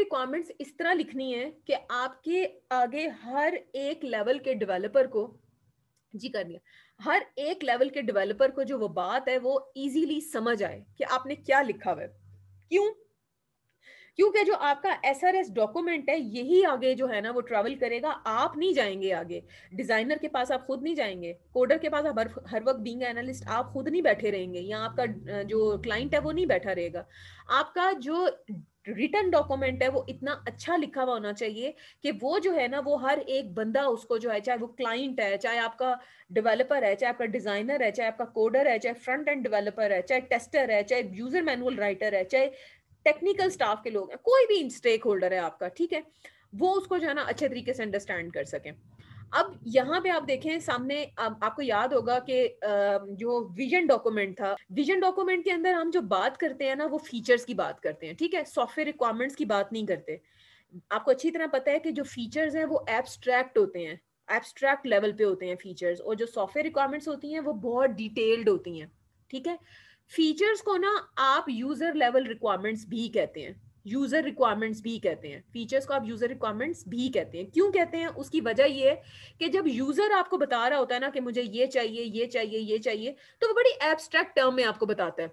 Requirements इस तरह लिखनी है कि आपके आगे हर एक लेवल के डेवलपर को जी कर लिया हर एक लेवल के डेवलपर को जो वो बात है वो इजीली समझ आए कि आपने क्या लिखा हुआ क्यों क्योंकि जो आपका एस आर एस डॉक्यूमेंट है यही आगे जो है ना वो ट्रैवल करेगा आप नहीं जाएंगे आगे डिजाइनर के पास आप खुद नहीं जाएंगे कोडर के पास आप हर, हर वक्त बींग एनालिस्ट आप खुद नहीं बैठे रहेंगे या आपका जो क्लाइंट है वो नहीं बैठा रहेगा आपका जो रिटर्न डॉक्यूमेंट है वो इतना अच्छा लिखा हुआ होना चाहिए कि वो जो है ना वो हर एक बंदा उसको जो है चाहे वो क्लाइंट है चाहे आपका डेवलपर है चाहे आपका डिजाइनर है चाहे आपका कोडर है चाहे फ्रंट एंड डेवलपर है चाहे टेस्टर है चाहे यूजर मैनुअल राइटर है चाहे टेक्निकल स्टाफ के लोग हैं कोई भी स्टेक होल्डर है आपका ठीक है वो उसको जो है ना अच्छे तरीके से अंडरस्टैंड कर सकें अब यहाँ पे आप देखें सामने आप, आपको याद होगा कि जो विजन डॉक्यूमेंट था विजन डॉक्यूमेंट के अंदर हम जो बात करते हैं ना वो फीचर्स की बात करते हैं ठीक है सॉफ्टवेयर रिक्वायरमेंट्स की बात नहीं करते आपको अच्छी तरह पता है कि जो फीचर्स हैं वो एब्स्ट्रैक्ट होते हैं एब्स्ट्रैक्ट लेवल पे होते हैं फीचर्स और जो सॉफ्टवेयर रिक्वायरमेंट्स होती हैं वो बहुत डिटेल्ड होती हैं ठीक है फीचर्स को ना आप यूजर लेवल रिक्वायरमेंट्स भी कहते हैं यूजर रिक्वायरमेंट्स भी कहते हैं फीचर्स को आप यूजर रिक्वायरमेंट्स भी कहते हैं क्यों कहते हैं उसकी वजह ये है कि जब यूजर आपको बता रहा होता है ना कि मुझे ये चाहिए ये चाहिए ये चाहिए तो वो बड़ी एब्स्ट्रैक्ट टर्म में आपको बताता है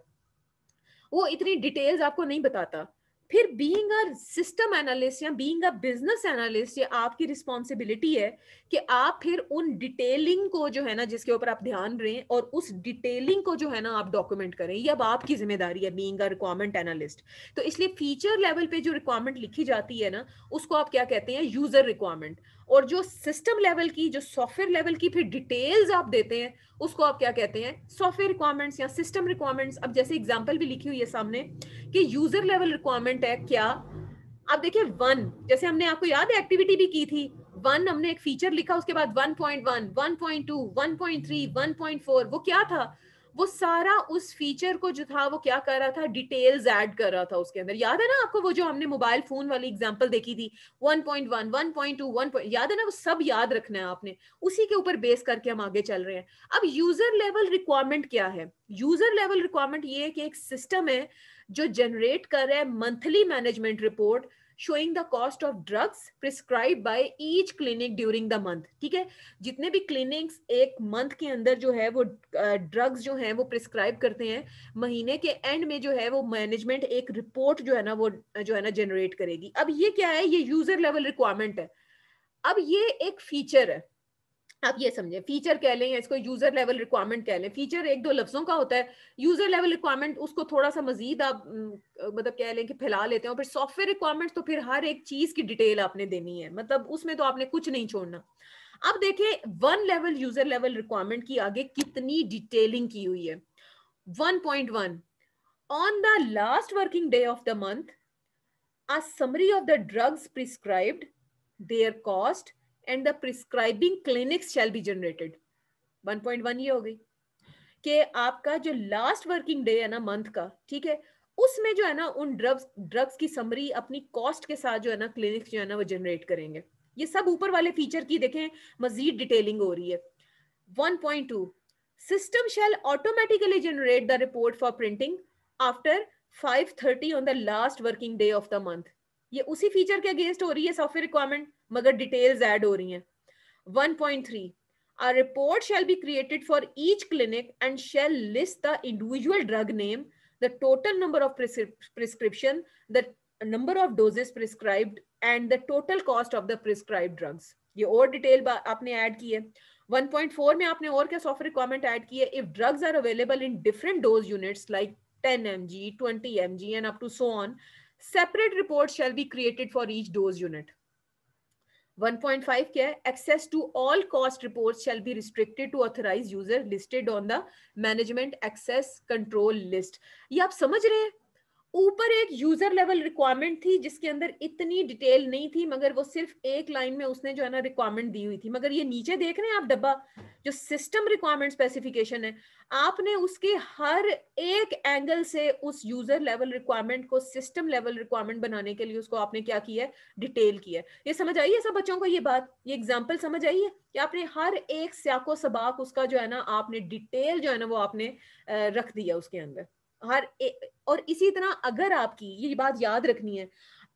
वो इतनी डिटेल्स आपको नहीं बताता फिर बीइंग अ सिस्टम एनालिस्ट या बीइंग अ बिजनेस एनालिस्ट ये आपकी रिस्पॉन्सिबिलिटी है कि आप फिर उन डिटेलिंग को जो है ना जिसके ऊपर आप ध्यान रहे और उस डिटेलिंग को जो है ना आप डॉक्यूमेंट करें ये अब आपकी जिम्मेदारी है बीइंग अ रिक्वायरमेंट एनालिस्ट तो इसलिए फीचर लेवल पे जो रिक्वायरमेंट लिखी जाती है ना उसको आप क्या कहते हैं यूजर रिक्वायरमेंट और जो सिस्टम लेवल की जो सॉफ्टवेयर लेवल की फिर डिटेल्स आप देते हैं उसको आप क्या कहते हैं सॉफ्टवेयर रिक्वायरमेंट्स या सिस्टम रिक्वायरमेंट्स अब जैसे एग्जांपल भी लिखी हुई है सामने कि यूजर लेवल रिक्वायरमेंट है क्या आप देखिए वन जैसे हमने आपको याद है एक्टिविटी भी की थी वन हमने एक फीचर लिखा उसके बाद वन पॉइंट वो क्या था वो सारा उस फीचर को जो था वो क्या कर रहा था डिटेल्स ऐड कर रहा था उसके अंदर याद है ना आपको वो जो हमने मोबाइल फोन वाली एग्जांपल देखी थी 1.1 1.2 1. याद है ना वो सब याद रखना है आपने उसी के ऊपर बेस करके हम आगे चल रहे हैं अब यूजर लेवल रिक्वायरमेंट क्या है यूजर लेवल रिक्वायरमेंट ये है कि एक सिस्टम है जो जनरेट कर रहा है monthly management report showing the cost of drugs prescribed by each clinic during the month ठीक है जितने भी clinics एक month के अंदर जो है वो drugs जो हैं वो prescribe करते हैं महीने के end में जो है वो management एक report जो है ना वो जो है ना generate करेगी अब ये क्या है ये user level requirement है अब ये एक feature है आप ये समझें फीचर कह लें या इसको यूजर लेवल रिक्वायरमेंट कह लें फीचर एक दो लफ्जों का होता है यूजर लेवल रिक्वायरमेंट उसको थोड़ा सा मजीद आप मतलब कह लें कि फैला लेते हैं और फिर सॉफ्टवेयर रिक्वायरमेंट तो फिर हर एक चीज की डिटेल आपने देनी है मतलब उसमें तो आपने कुछ नहीं छोड़ना अब देखें one level user level requirement की आगे कितनी डिटेलिंग की हुई है one on the last working day of the month a summary of the drugs prescribed their cost and the prescribing clinics shall be generated 1.1 ये हो गई कि आपका जो लास्ट वर्किंग डे है ना मंथ का ठीक है उसमें जो है ना उन ड्रग्स ड्रग्स की समरी अपनी कॉस्ट के साथ जो है ना क्लिनिक्स जो है ना वो जनरेट करेंगे ये सब ऊपर वाले फीचर की देखें मजीद डिटेलिंग हो रही है 1.2 system shall automatically generate the report for printing after 5:30 on the last working day of the month ये उसी फीचर के अगेंस्ट हो रही है सॉफ्टवेयर रिक्वायरमेंट मगर डिटेल्स ऐड हो रही हैं 1.3 a report shall be created for each clinic and shall list the individual drug name the total number of prescri prescription the number of doses prescribed and the total cost of the prescribed drugs ये और detail आपने add की है 1.4 में आपने और क्या soft requirement add की है if drugs are available in different dose units like 10 mg 20 mg and up to so on separate reports shall be created for each dose unit 1.5 क्या है access to all cost reports shall be restricted to authorized user listed on the management access control list ये आप समझ रहे हैं ऊपर एक user level requirement थी जिसके अंदर इतनी डिटेल नहीं थी मगर वो सिर्फ एक लाइन में उसने जो है ना रिक्वायरमेंट दी हुई थी मगर ये नीचे देख रहे हैं आप डब्बा जो सिस्टम रिक्वायरमेंट स्पेसिफिकेशन है आपने उसके हर एक एंगल से उस यूजर लेवल रिक्वायरमेंट को सिस्टम लेवल रिक्वायरमेंट बनाने के लिए उसको आपने क्या किया है डिटेल किया है ये समझ आई है सब बच्चों को ये बात ये एग्जाम्पल समझ आई है कि आपने हर एक स्याको सबाक उसका जो है ना आपने डिटेल जो है ना वो आपने रख दिया उसके अंदर हर और इसी तरह अगर आपकी ये बात याद रखनी है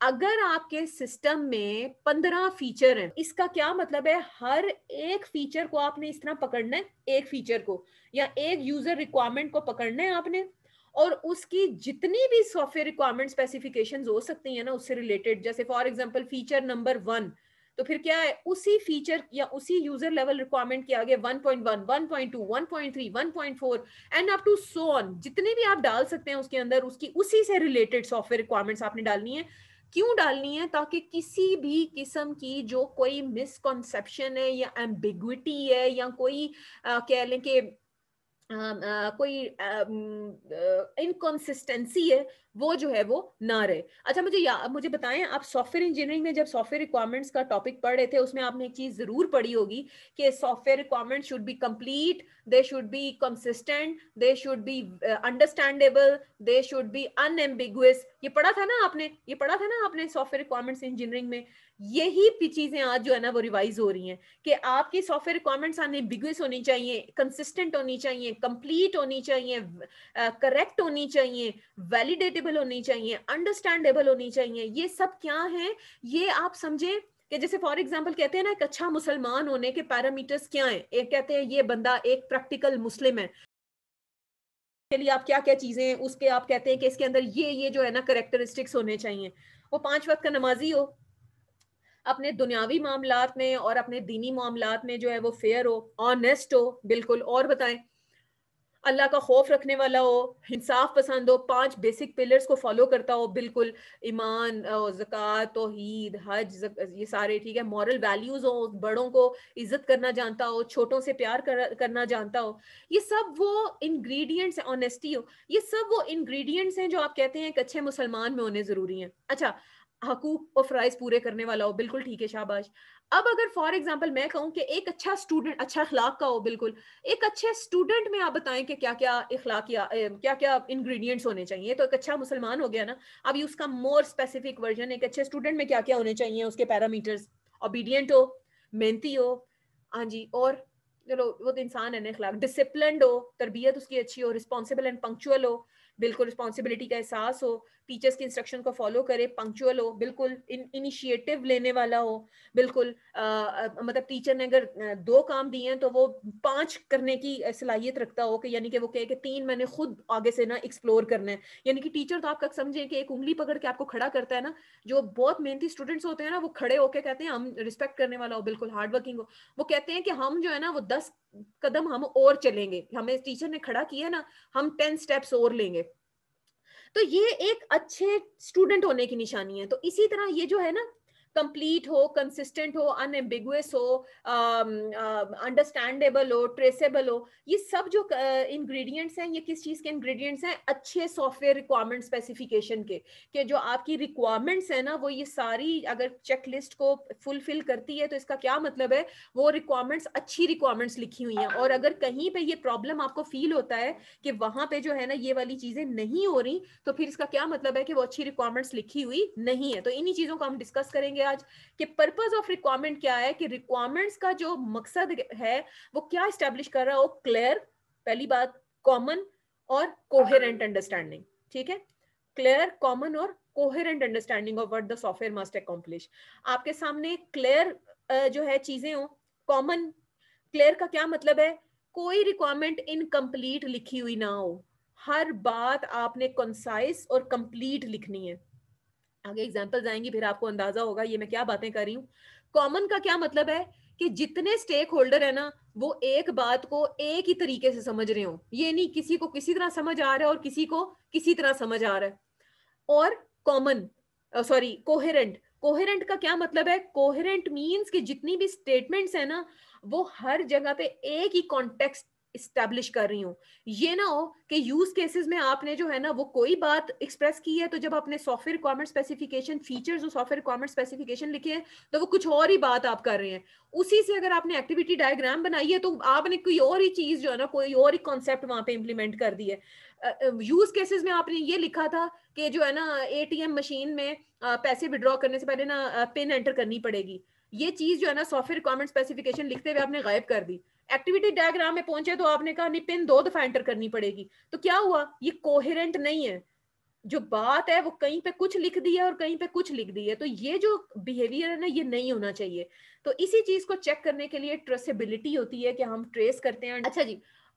अगर आपके सिस्टम में पंद्रह फीचर हैं इसका क्या मतलब है हर एक फीचर को आपने इस तरह पकड़ना है एक फीचर को या एक यूजर रिक्वायरमेंट को पकड़ना है आपने और उसकी जितनी भी सॉफ्टवेयर रिक्वायरमेंट स्पेसिफिकेशंस हो सकती है ना उससे रिलेटेड जैसे for example feature number one तो फिर क्या है उसी फीचर या उसी यूजर लेवल रिक्वायरमेंट के आगे 1.1, 1.2, 1.3, 1.4 and up to so on जितने भी आप डाल सकते हैं उसके अंदर उसकी उसी से रिलेटेड सॉफ्टवेयर रिक्वायरमेंट्स आपने डालनी है क्यों डालनी है ताकि किसी भी किस्म की जो कोई मिसकॉन्सेप्शन है या एम्बिग्विटी है या कोई आ, कह लें कि कोई इनकन्सिस्टेंसी है वो जो है वो ना रहे अच्छा मुझे या, मुझे बताएं आप सॉफ्टवेयर इंजीनियरिंग में जब सॉफ्टवेयर रिक्वायरमेंट्स का टॉपिक पढ़ रहे थे उसमें आपने एक चीज जरूर पढ़ी होगी कि software requirement should be complete they should be consistent they should be understandable they should be unambiguous ये पढ़ा था ना आपने ये पढ़ा था ना आपने सॉफ्टवेयर रिक्वायरमेंट्स इंजीनियरिंग में यही चीजें आज जो है ना वो रिवाइज हो रही हैं कि आपकी सॉफ्टवेयर रिक्वायरमेंट्स अनएम्बिगुअस होनी चाहिए कंसिस्टेंट होनी चाहिए कंप्लीट होनी चाहिए करेक्ट uh, होनी चाहिए वैलिडेटेड रिलेटेबल होनी चाहिए अंडरस्टैंडेबल होनी चाहिए ये सब क्या है ये आप समझें कि जैसे फॉर एग्जाम्पल कहते हैं ना एक अच्छा मुसलमान होने के पैरामीटर्स क्या हैं एक कहते हैं ये बंदा एक प्रैक्टिकल मुस्लिम है के लिए आप क्या क्या चीजें हैं उसके आप कहते हैं कि इसके अंदर ये ये जो है ना करेक्टरिस्टिक्स होने चाहिए वो पांच वक्त का नमाजी हो अपने दुनियावी मामला में और अपने दीनी मामला में जो है वो फेयर हो ऑनेस्ट हो बिल्कुल और बताएं अल्लाह का खौफ रखने वाला हो इंसाफ पसंद हो पांच बेसिक पिलर्स को फॉलो करता हो बिल्कुल ईमान जक़ात तोहीद हज ये सारे ठीक है मॉरल वैल्यूज़ हो बड़ों को इज्जत करना जानता हो छोटों से प्यार कर, करना जानता हो ये सब वो इंग्रेडिएंट्स हैं ऑनेस्टी हो ये सब वो इंग्रेडिएंट्स हैं जो आप कहते हैं एक अच्छे मुसलमान में होने ज़रूरी हैं अच्छा हकूक और फ़राइज़ पूरे करने वाला हो बिल्कुल ठीक है शाबाश अब अगर फॉर एग्जाम्पल मैं कहूँ कि एक अच्छा स्टूडेंट अच्छा अखलाक का हो बिल्कुल एक अच्छे स्टूडेंट में आप बताएं कि क्या क्या अखलाक या क्या क्या इंग्रेडिएंट्स होने चाहिए तो एक अच्छा मुसलमान हो गया ना अभी उसका मोर स्पेसिफिक वर्जन एक अच्छे स्टूडेंट में क्या क्या होने चाहिए उसके पैरामीटर्स ओबीडियंट हो मेहनती हो हाँ जी और चलो वो तो इंसान है ना अखलाक डिसिप्लिन हो तरबियत उसकी अच्छी हो रिस्पॉन्सिबल एंड पंक्चुअल हो बिल्कुल रिस्पॉन्सिबिलिटी का एहसास हो टीचर्स के इंस्ट्रक्शन को फॉलो करे पंक्चुअल हो बिल्कुल इनिशिएटिव लेने वाला हो बिल्कुल आ, मतलब टीचर ने अगर दो काम दिए हैं तो वो पांच करने की सलाहियत रखता हो कि यानी कि वो कहे कि तीन मैंने खुद आगे से ना एक्सप्लोर करना है यानी कि टीचर तो कब समझे कि एक उंगली पकड़ के आपको खड़ा करता है ना जो बहुत मेहनती स्टूडेंट्स होते हैं ना वो खड़े होके कहते हैं हम रिस्पेक्ट करने वाला हो बिल्कुल हार्ड वर्किंग हो वो कहते हैं कि हम जो है ना वो दस कदम हम और चलेंगे हमें टीचर ने खड़ा किया ना हम टेन स्टेप्स और लेंगे तो ये एक अच्छे स्टूडेंट होने की निशानी है तो इसी तरह ये जो है ना कंप्लीट हो कंसिस्टेंट हो अनएम्बिगुअस हो अंडरस्टैंडेबल हो ट्रेसेबल हो ये सब जो इंग्रेडिएंट्स uh, हैं ये किस चीज़ के इंग्रेडिएंट्स हैं अच्छे सॉफ्टवेयर रिक्वायरमेंट स्पेसिफिकेशन के कि जो आपकी रिक्वायरमेंट्स हैं ना वो ये सारी अगर चेक लिस्ट को फुलफिल करती है तो इसका क्या मतलब है वो रिक्वायरमेंट्स अच्छी रिक्वायरमेंट्स लिखी हुई हैं और अगर कहीं पर ये प्रॉब्लम आपको फील होता है कि वहां पर जो है ना ये वाली चीजें नहीं हो रही तो फिर इसका क्या मतलब है कि वो अच्छी रिक्वायरमेंट्स लिखी हुई नहीं है तो इन्हीं चीजों को हम डिस्कस करेंगे करेंगे आज कि पर्पज ऑफ रिक्वायरमेंट क्या है कि रिक्वायरमेंट्स का जो मकसद है वो क्या स्टेब्लिश कर रहा है वो क्लियर पहली बात कॉमन और कोहेरेंट अंडरस्टैंडिंग ठीक है क्लियर कॉमन और coherent understanding of word the software must accomplish आपके सामने क्लियर जो है चीजें हो कॉमन क्लियर का क्या मतलब है कोई रिक्वायरमेंट इनकम्प्लीट लिखी हुई ना हो हर बात आपने कंसाइज और कंप्लीट लिखनी है आगे एग्जाम्पल आएंगी फिर आपको अंदाजा होगा ये मैं क्या बातें कर रही हूँ कॉमन का क्या मतलब है कि जितने स्टेक होल्डर है ना वो एक बात को एक ही तरीके से समझ रहे हो ये नहीं किसी को किसी तरह समझ आ रहा है और किसी को किसी तरह समझ आ रहा है और कॉमन सॉरी कोहेरेंट कोहेरेंट का क्या मतलब है कोहेरेंट मीन्स कि जितनी भी स्टेटमेंट्स है ना वो हर जगह पे एक ही कॉन्टेक्स्ट इस्टेब्लिश कर रही हूँ ये ना हो कि यूज केसेस में आपने जो है ना वो कोई बात एक्सप्रेस की है तो जब आपने सॉफ्टवेयर रिक्वायरमेंट स्पेसिफिकेशन फीचर्स और सॉफ्टवेयर रिक्वायरमेंट स्पेसिफिकेशन लिखे हैं तो वो कुछ और ही बात आप कर रहे हैं उसी से अगर आपने एक्टिविटी डायग्राम बनाई है तो आपने कोई और ही चीज जो है ना कोई और ही कॉन्सेप्ट वहां पे इम्प्लीमेंट कर दी है यूज केसेस में आपने ये लिखा था कि जो है ना ए मशीन में पैसे विड्रॉ करने से पहले ना पिन एंटर करनी पड़ेगी ये चीज जो है ना सॉफ्टवेयर रिक्वायरमेंट स्पेसिफिकेशन लिखते हुए आपने गायब कर दी एक्टिविटी डायग्राम में पहुंचे तो आपने कहा नहीं पिन दो दफा एंटर करनी पड़ेगी तो क्या हुआ ये कोहेरेंट नहीं है जो बात है वो कहीं पे कुछ लिख दी है और कहीं पे कुछ लिख दी है तो ये जो बिहेवियर है ना ये नहीं होना चाहिए तो इसी चीज को चेक करने के लिए ट्रेसेबिलिटी होती है कि हम ट्रेस करते हैं अच्छा जी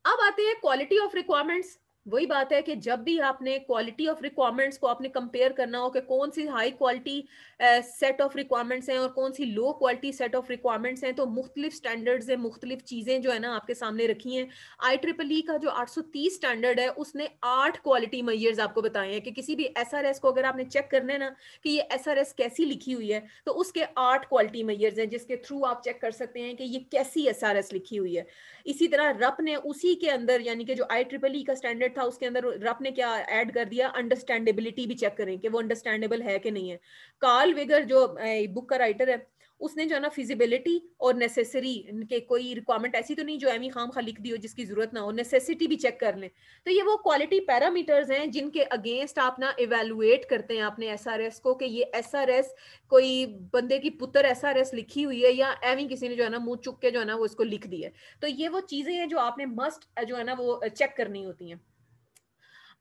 अब आते हैं क्वालिटी ऑफ रिक्वायरमेंट्स वही बात है कि जब भी आपने क्वालिटी ऑफ रिक्वायरमेंट्स को आपने कंपेयर करना हो कि कौन सी high quality set of requirements हैं और कौन सी low quality set of requirements हैं तो मुख्तलिफ स्टैंडर्ड्स हैं मुख्तलिफ चीज़ें जो है ना आपके सामने रखी हैं आई ट्रिपल ई का जो 830 स्टैंडर्ड है उसने आठ क्वालिटी मैयर्स आपको बताए हैं कि किसी भी एस आर एस को अगर आपने चेक करना है ना कि ये एस आर एस कैसी लिखी हुई है तो उसके आठ क्वालिटी मैयर्स हैं जिसके थ्रू आप चेक कर सकते हैं कि ये कैसी एस आर एस लिखी हुई है इसी तरह रप ने उसी के अंदर यानी कि जो आई ट्रिपल ई का स्टैंडर्ड फॉर्मेट था उसके अंदर रफ ने क्या ऐड कर दिया अंडरस्टैंडेबिलिटी भी चेक करें कि वो अंडरस्टैंडेबल है कि नहीं है कार्ल विगर जो बुक का राइटर है उसने जो है ना फिजिबिलिटी और नेसेसरी के कोई रिक्वायरमेंट ऐसी तो नहीं जो एमी खाम खा लिख दी हो जिसकी जरूरत ना हो नेसेसिटी भी चेक कर लें तो ये वो क्वालिटी पैरामीटर्स हैं जिनके अगेंस्ट आप ना इवेलुएट करते हैं आपने एस आर एस को कि ये एस आर एस कोई बंदे की पुत्र एस आर एस लिखी हुई है या एवी किसी ने जो है ना मुंह चुक के जो है ना वो इसको लिख दी है तो ये वो चीजें हैं जो आपने मस्ट जो है ना वो चेक करनी होती हैं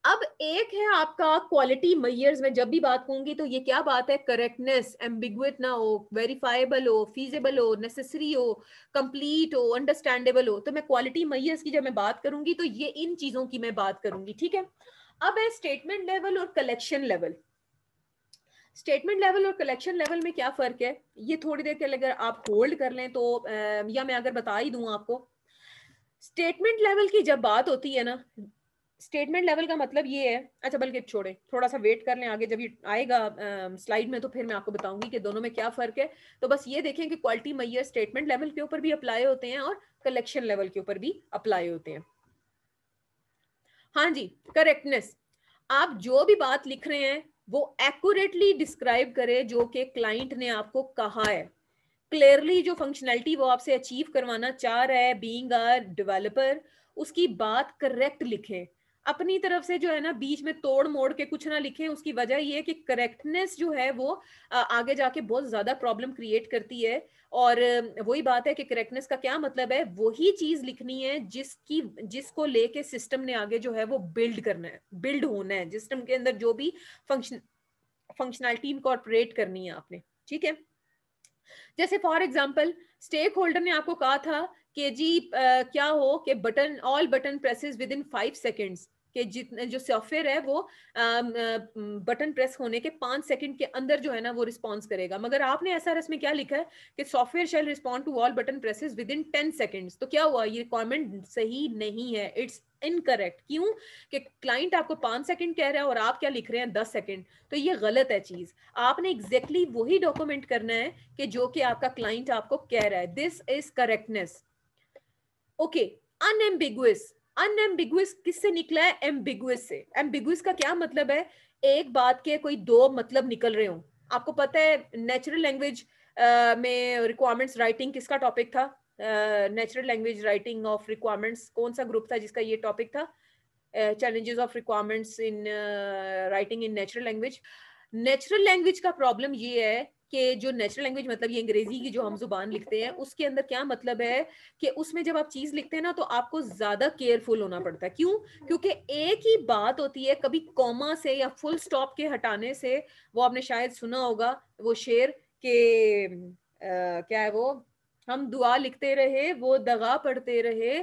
अब एक है आपका क्वालिटी मैयर्स में जब भी बात कहूंगी तो ये क्या बात है करेक्टनेस एम्बिगुट ना हो वेरीफाइबल हो फीजेबल हो नेसेसरी हो कंप्लीट हो अंडरस्टैंडेबल हो तो मैं क्वालिटी मैयर्स की जब मैं बात करूंगी तो ये इन चीजों की मैं बात करूंगी ठीक है अब है स्टेटमेंट लेवल और कलेक्शन लेवल स्टेटमेंट लेवल और कलेक्शन लेवल में क्या फर्क है ये थोड़ी देर के लिए अगर आप होल्ड कर लें तो या मैं अगर बता ही दूं आपको स्टेटमेंट लेवल की जब बात होती है ना स्टेटमेंट लेवल का मतलब ये है अच्छा बल्कि छोड़े थोड़ा सा वेट कर लें आगे जब ये आएगा स्लाइड में तो फिर मैं आपको बताऊंगी कि दोनों में क्या फर्क है तो बस ये देखें कि क्वालिटी मैयर स्टेटमेंट लेवल के ऊपर भी अप्लाई होते हैं और कलेक्शन लेवल के ऊपर भी अप्लाई होते हैं हाँ जी करेक्टनेस आप जो भी बात लिख रहे हैं वो एक्यूरेटली डिस्क्राइब करें जो कि क्लाइंट ने आपको कहा है क्लियरली जो फंक्शनैलिटी वो आपसे अचीव करवाना चाह रहा है बींग डेवलपर उसकी बात करेक्ट लिखें अपनी तरफ से जो है ना बीच में तोड़ मोड़ के कुछ ना लिखें उसकी वजह ये है कि करेक्टनेस जो है वो आगे जाके बहुत ज्यादा प्रॉब्लम क्रिएट करती है और वही बात है कि करेक्टनेस का क्या मतलब है वही चीज लिखनी है जिसकी जिसको लेके सिस्टम ने आगे जो है वो बिल्ड करना है बिल्ड होना है सिस्टम के अंदर जो भी फंक्शन फंक्शनैलिटी इनकॉर्पोरेट करनी है आपने ठीक है जैसे फॉर एग्जाम्पल स्टेक होल्डर ने आपको कहा था कि जी आ, क्या हो कि button all button presses within five seconds कि जितने जो सॉफ्टवेयर है वो बटन प्रेस होने के पांच सेकंड के अंदर जो है ना वो रिस्पॉन्स करेगा मगर आपने एस में क्या लिखा है कि software shall respond to all button presses within ten seconds तो क्या हुआ ये रिक्वायरमेंट सही नहीं है इट्स इनकरेक्ट क्यों कि क्लाइंट आपको पांच सेकंड कह रहा है और आप क्या लिख रहे हैं दस सेकंड तो ये गलत है चीज़ आपने एग्जैक्टली exactly वही डॉक्यूमेंट करना है कि जो कि आपका क्लाइंट आपको कह रहा है this is correctness okay unambiguous unambiguous किससे निकला है एम्बिगुअस से एम्बिगुअस का क्या मतलब है एक बात के कोई दो मतलब निकल रहे हो आपको पता है नेचुरल लैंग्वेज में रिक्वायरमेंट्स राइटिंग किसका टॉपिक था natural language writing of requirements कौन सा ग्रुप था जिसका ये टॉपिक था challenges of requirements in writing in natural language natural language का प्रॉब्लम ये है कि जो नेचुरल लैंग्वेज मतलब ये अंग्रेजी की जो हम जुबान लिखते हैं उसके अंदर क्या मतलब है कि उसमें जब आप चीज लिखते हैं ना तो आपको ज्यादा केयरफुल होना पड़ता है क्यों क्योंकि एक ही बात होती है कभी कॉमा से या फुल स्टॉप के हटाने से वो आपने शायद सुना होगा वो शेर के आ, क्या है वो हम दुआ लिखते रहे वो दगा पढ़ते रहे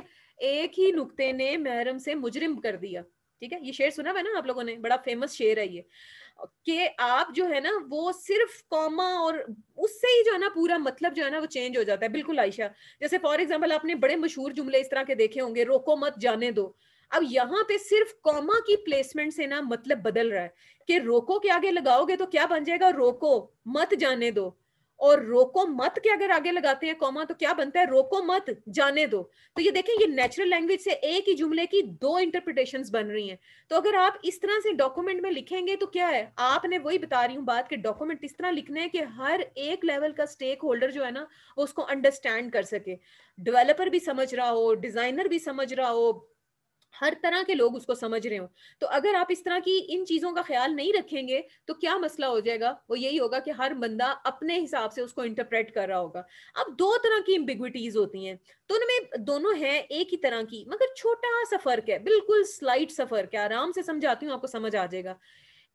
एक ही नुकते ने महरम से मुजरिम कर दिया ठीक है ये शेर सुना हुआ है ना आप लोगों ने बड़ा फेमस शेर है ये कि आप जो है ना वो सिर्फ कॉमा और उससे ही जो है ना पूरा मतलब जो है ना वो चेंज हो जाता है बिल्कुल आयशा जैसे फॉर एग्जाम्पल आपने बड़े मशहूर जुमले इस तरह के देखे होंगे रोको मत जाने दो अब यहाँ पे सिर्फ कॉमा की प्लेसमेंट से ना मतलब बदल रहा है कि रोको के आगे लगाओगे तो क्या बन जाएगा रोको मत जाने दो और रोको मत के अगर आगे लगाते हैं कॉमा तो क्या बनता है रोको मत जाने दो तो ये देखें ये नेचुरल लैंग्वेज से एक ही जुमले की दो इंटरप्रिटेशन बन रही हैं तो अगर आप इस तरह से डॉक्यूमेंट में लिखेंगे तो क्या है आपने वही बता रही हूँ बात कि डॉक्यूमेंट इस तरह लिखना है कि हर एक लेवल का स्टेक होल्डर जो है ना वो उसको अंडरस्टैंड कर सके डेवलपर भी समझ रहा हो डिजाइनर भी समझ रहा हो हर तरह के लोग उसको समझ रहे हो तो अगर आप इस तरह की इन चीजों का ख्याल नहीं रखेंगे तो क्या मसला हो जाएगा वो यही होगा कि हर बंदा अपने हिसाब से उसको इंटरप्रेट कर रहा होगा अब दो तरह की इम्बिग्विटीज होती हैं तो उनमें दोनों है एक ही तरह की मगर छोटा सा फर्क है बिल्कुल स्लाइट सा फर्क है आराम से समझाती हूँ आपको समझ आ जाएगा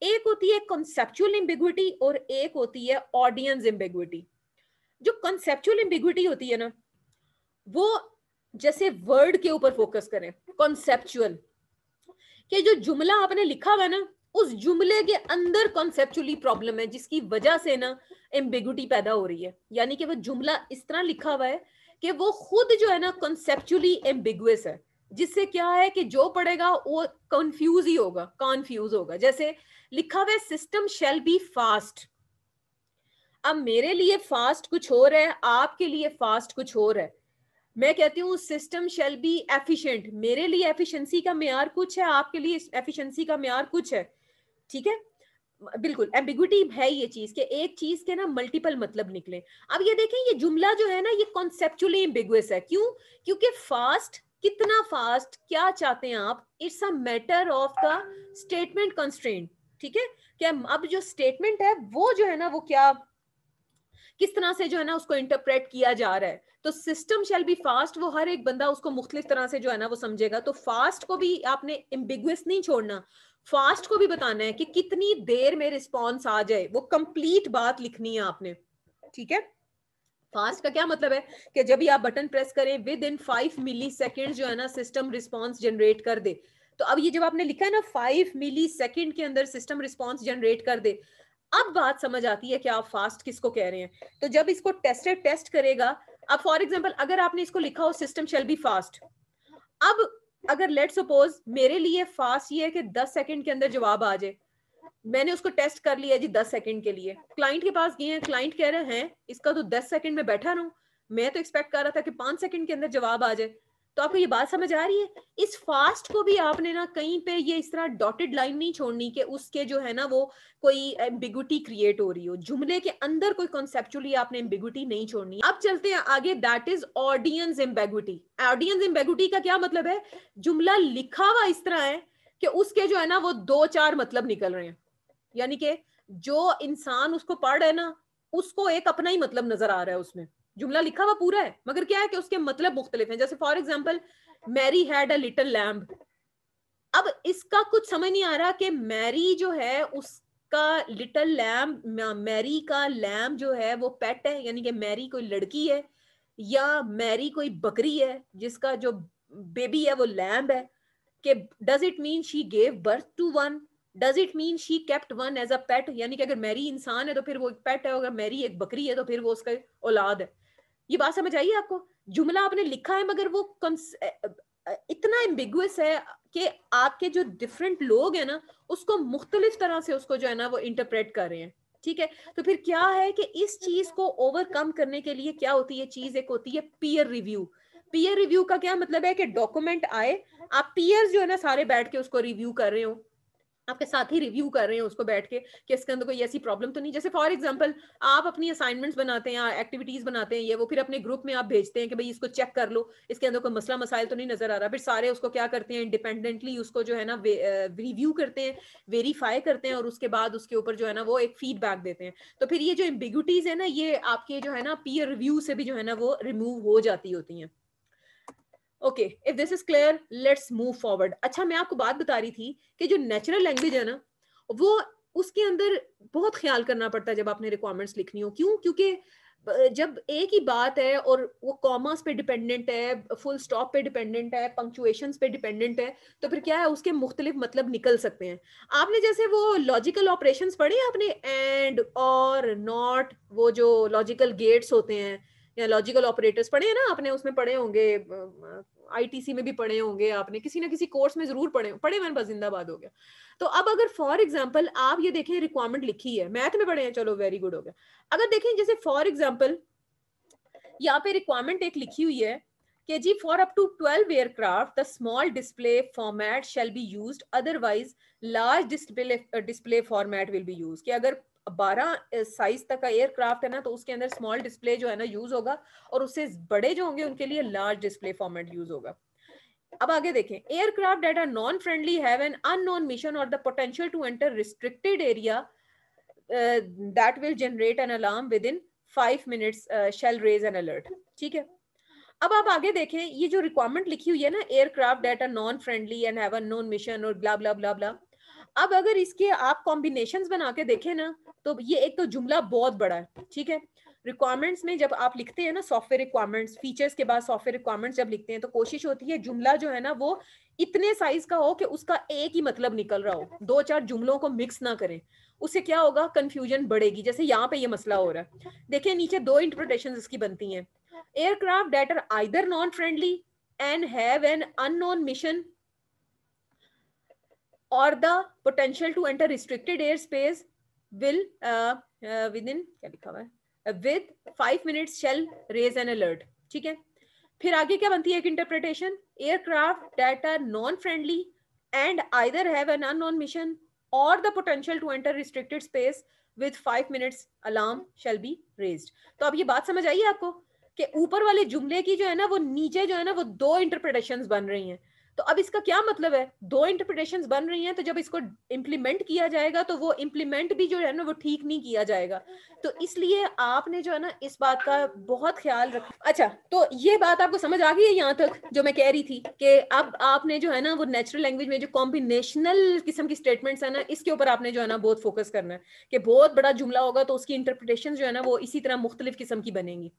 एक होती है कॉन्सेप्चुअल इम्बिग्विटी और एक होती है ऑडियंस इम्बिग्विटी जो कॉन्सेप्चुअल इम्बिग्विटी होती है ना वो जैसे वर्ड के ऊपर फोकस करें कॉन्सेप्चुअल कि जो जुमला आपने लिखा हुआ ना उस जुमले के अंदर कॉन्सेप्चुअली प्रॉब्लम है जिसकी वजह से ना एम्बिगुटी पैदा हो रही है यानी कि वो जुमला इस तरह लिखा हुआ है कि वो खुद जो है ना कॉन्सेप्चुअली एम्बिगुअस है जिससे क्या है कि जो पढ़ेगा वो कंफ्यूज ही होगा कॉन्फ्यूज होगा जैसे लिखा हुआ सिस्टम शेल बी फास्ट अब मेरे लिए फास्ट कुछ और है आपके लिए फास्ट कुछ और है मैं कहती हूँ सिस्टम शेल बी एफिशिएंट मेरे लिए एफिशिएंसी का मैार कुछ है आपके लिए एफिशिएंसी का मैार कुछ है ठीक है बिल्कुल एम्बिगुटी है ये चीज के एक चीज के ना मल्टीपल मतलब निकले अब ये देखें ये जुमला जो है ना ये कॉन्सेप्चुअली एम्बिगुअस है क्यों क्योंकि फास्ट कितना फास्ट क्या चाहते हैं आप it's a matter of the statement constraint ठीक है क्या अब जो स्टेटमेंट है वो जो है ना वो क्या किस तरह से जो है ना उसको इंटरप्रेट किया जा रहा है तो सिस्टम शेल बी फास्ट वो हर एक बंदा उसको मुख्तलिफ तरह से जो है ना वो समझेगा तो फास्ट को भी आपने एम्बिगुअस नहीं छोड़ना फास्ट को भी बताना है कि कितनी देर में रिस्पॉन्स आ जाए वो कंप्लीट बात लिखनी है आपने ठीक है फास्ट का क्या मतलब है कि जब भी आप बटन प्रेस करें within five millisecond जो है ना सिस्टम रिस्पॉन्स जनरेट कर दे तो अब ये जब आपने लिखा है ना फाइव मिली सेकेंड के अंदर सिस्टम रिस्पॉन्स जनरेट कर दे अब बात समझ आती है कि आप फास्ट किसको कह रहे हैं तो जब इसको टेस्टेड टेस्ट करेगा अब फॉर एग्जाम्पल अगर आपने इसको लिखा हो सिस्टम शेल बी फास्ट अब अगर लेट सपोज मेरे लिए फास्ट ये है कि दस सेकेंड के अंदर जवाब आ जाए मैंने उसको टेस्ट कर लिया जी दस सेकंड के लिए क्लाइंट के पास गए हैं क्लाइंट कह रहे हैं इसका तो दस सेकंड में बैठा रहा मैं तो एक्सपेक्ट कर रहा था कि पांच सेकंड के अंदर जवाब आ जाए तो आपको ये बात समझ आ रही है इस फास्ट को भी आपने ना कहीं पे ये इस तरह डॉटेड लाइन नहीं छोड़नी कि उसके जो है ना वो कोई एम्बिगुटी क्रिएट हो रही हो जुमले के अंदर कोई कॉन्सेप्चुअली आपने एम्बिगुटी नहीं छोड़नी अब चलते हैं आगे that is audience ambiguity audience ambiguity का क्या मतलब है जुमला लिखा हुआ इस तरह है कि उसके जो है ना वो दो चार मतलब निकल रहे हैं यानी कि जो इंसान उसको पढ़ रहा है ना उसको एक अपना ही मतलब नजर आ रहा है उसमें जुमला लिखा हुआ पूरा है मगर क्या है कि उसके मतलब मुख्तलिफ हैं जैसे for example Mary had a little lamb अब इसका कुछ समझ नहीं आ रहा कि मैरी जो है का लिटल लैम मैरी का लैम जो है वो पेट है यानी कि मैरी कोई लड़की है या मैरी कोई बकरी है जिसका जो बेबी है वो लैम्ब है कि does it mean she gave birth to one does it mean she kept one as a pet यानी कि अगर मैरी इंसान है तो फिर वो एक पेट है अगर मैरी एक बकरी है तो फिर वो उसका औलाद है ये बात समझ आई आपको जुमला आपने लिखा है मगर वो इतना एम्बिगुअस है कि आपके जो डिफरेंट लोग हैं ना उसको मुख्तलिफ तरह से उसको जो है ना वो इंटरप्रेट कर रहे हैं ठीक है तो फिर क्या है कि इस चीज को ओवरकम करने के लिए क्या होती है चीज एक होती है पीयर रिव्यू पीयर रिव्यू का क्या मतलब है कि डॉक्यूमेंट आए आप पीयर्स जो है ना सारे बैठ के उसको रिव्यू कर रहे हो आपके साथ ही रिव्यू कर रहे हैं उसको बैठ के कि इसके अंदर कोई ऐसी प्रॉब्लम तो नहीं जैसे फॉर एग्जांपल आप अपनी असाइनमेंट्स बनाते हैं एक्टिविटीज बनाते हैं ये वो फिर अपने ग्रुप में आप भेजते हैं कि भाई इसको चेक कर लो इसके अंदर कोई मसला मसाइल तो नहीं नजर आ रहा फिर सारे उसको क्या करते हैं इंडिपेंडेंटली उसको जो है ना रिव्यू करते हैं वेरीफाई करते हैं और उसके बाद उसके ऊपर जो है ना वो एक फीडबैक देते हैं तो फिर ये जो एम्बिग्यूटीज है ना ये आपके जो है ना पीयर रिव्यू से भी जो है ना वो रिमूव हो जाती होती हैं okay if this is clear let's move forward अच्छा मैं आपको बात बता रही थी कि जो नेचुरल लैंग्वेज है ना वो उसके अंदर बहुत ख्याल करना पड़ता है जब आपने रिक्वायरमेंट्स लिखनी हो क्यों क्योंकि जब एक ही बात है और वो कॉमर्स पे डिपेंडेंट है फुल स्टॉप पे डिपेंडेंट है पंक्चुएशन पे डिपेंडेंट है तो फिर क्या है उसके मुख्तलिफ मतलब निकल सकते हैं आपने जैसे वो लॉजिकल ऑपरेशन पढ़े आपने एंड और नॉट वो जो लॉजिकल गेट्स होते हैं या लॉजिकल ऑपरेटर्स पढ़े हैं ना आपने उसमें पढ़े होंगे आईटीसी में भी पढ़े होंगे आपने किसी ना किसी कोर्स में जरूर पढ़े पढ़े मैंने बस जिंदाबाद हो गया तो अब अगर फॉर एग्जाम्पल आप ये देखें रिक्वायरमेंट लिखी है मैथ में पढ़े हैं चलो वेरी गुड हो गया अगर देखें जैसे फॉर एग्जाम्पल यहाँ पे रिक्वायरमेंट एक लिखी हुई है कि जी for up to 12 aircraft the small display format shall be used otherwise large display display format will be use कि अगर बारह साइज तक का एयरक्राफ्ट है ना तो उसके अंदर स्मॉल डिस्प्ले जो है ना यूज होगा और उससे बड़े जो होंगे उनके लिए लार्ज डिस्प्ले फॉर्मेट यूज होगा अब आगे देखें aircraft that are non friendly have an unknown mission और the potential to enter restricted area that will generate an alarm within five minutes shall raise an alert ठीक है अब आप आगे देखें ये जो रिक्वायरमेंट लिखी हुई है ना aircraft that are non friendly and have a known mission और ब्ला ब्ला ब्ला ब्ला अब अगर इसके आप कॉम्बिनेशन बना के देखें ना तो ये एक तो जुमला बहुत बड़ा है ठीक है रिक्वायरमेंट्स में जब आप लिखते हैं ना सॉफ्टवेयर रिक्वायरमेंट्स फीचर्स के बाद सॉफ्टवेयर रिक्वायरमेंट्स जब लिखते हैं तो कोशिश होती है जुमला जो है ना वो इतने साइज का हो कि उसका एक ही मतलब निकल रहा हो दो चार जुमलों को मिक्स ना करें उससे क्या होगा कंफ्यूजन बढ़ेगी जैसे यहाँ पे ये मसला हो रहा है देखिए नीचे दो इंटरप्रिटेशन इसकी बनती है aircraft that are either non friendly and have an unknown mission Uh, uh, uh, or the potential to enter restricted space will uh, uh, within kya likha हुआ with 5 minutes shall raise an alert theek hai फिर आगे क्या बनती है एक interpretation aircraft that are non friendly and either have an unknown mission और the potential to enter restricted space with five minutes alarm shall be raised तो अब ये बात समझ आई है आपको कि ऊपर वाले जुमले की जो है ना वो नीचे जो है ना वो दो इंटरप्रिटेशन बन रही हैं तो अब इसका क्या मतलब है दो इंटरप्रिटेशन बन रही हैं तो जब इसको इम्प्लीमेंट किया जाएगा तो वो इम्प्लीमेंट भी जो है ना वो ठीक नहीं किया जाएगा तो इसलिए आपने जो है ना इस बात का बहुत ख्याल रखा अच्छा तो ये बात आपको समझ आ गई है यहाँ तक जो मैं कह रही थी कि अब आपने जो है ना वो नेचुरल लैंग्वेज में जो कॉम्बिनेशनल किस्म की स्टेटमेंट्स है ना इसके ऊपर आपने जो है ना बहुत फोकस करना है कि बहुत बड़ा जुमला होगा तो उसकी इंटरप्रिटेशन जो है ना वो इसी तरह मुख्तलिफ किस्म की बनेंगी